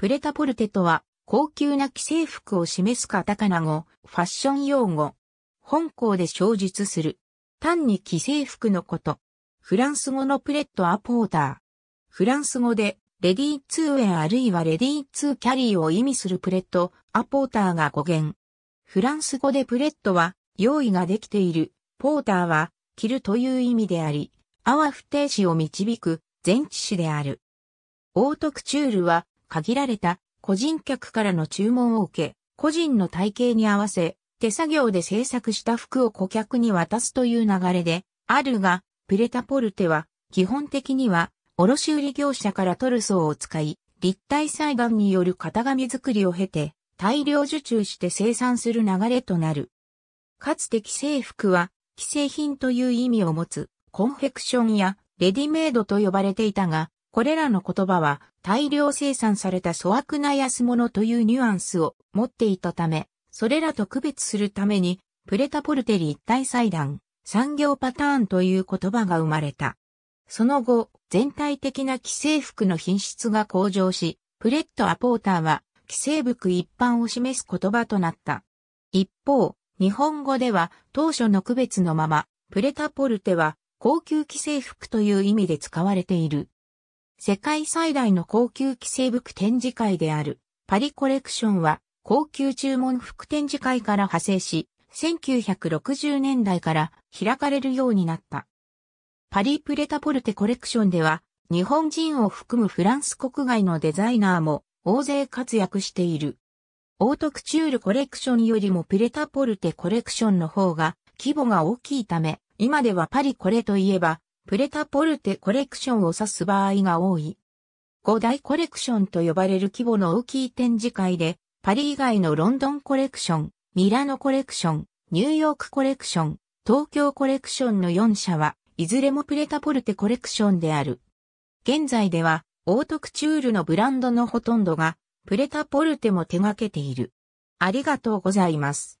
プレタポルテとは、高級な既製服を示すカタカナ語、ファッション用語。本校で小述する。単に既製服のこと。フランス語のプレットアポーター。フランス語で、レディーツーウェアあるいはレディーツーキャリーを意味するプレットアポーターが語源。フランス語でプレットは、用意ができている、ポーターは、着るという意味であり、アワテ定シを導く、前置詞である。オートクチュールは、限られた個人客からの注文を受け、個人の体系に合わせ、手作業で制作した服を顧客に渡すという流れで、あるが、プレタポルテは、基本的には、卸売業者からトルソーを使い、立体裁断による型紙作りを経て、大量受注して生産する流れとなる。かつて既製服は、既製品という意味を持つ、コンフェクションや、レディメイドと呼ばれていたが、これらの言葉は大量生産された粗悪な安物というニュアンスを持っていたため、それらと区別するために、プレタポルテリ一体裁断、産業パターンという言葉が生まれた。その後、全体的な寄生服の品質が向上し、プレットアポーターは寄生服一般を示す言葉となった。一方、日本語では当初の区別のまま、プレタポルテは高級寄生服という意味で使われている。世界最大の高級寄生服展示会であるパリコレクションは高級注文服展示会から派生し、1960年代から開かれるようになった。パリプレタポルテコレクションでは日本人を含むフランス国外のデザイナーも大勢活躍している。オートクチュールコレクションよりもプレタポルテコレクションの方が規模が大きいため、今ではパリコレといえばプレタポルテコレクションを指す場合が多い。五大コレクションと呼ばれる規模の大きい展示会で、パリ以外のロンドンコレクション、ミラノコレクション、ニューヨークコレクション、東京コレクションの4社は、いずれもプレタポルテコレクションである。現在では、オートクチュールのブランドのほとんどが、プレタポルテも手掛けている。ありがとうございます。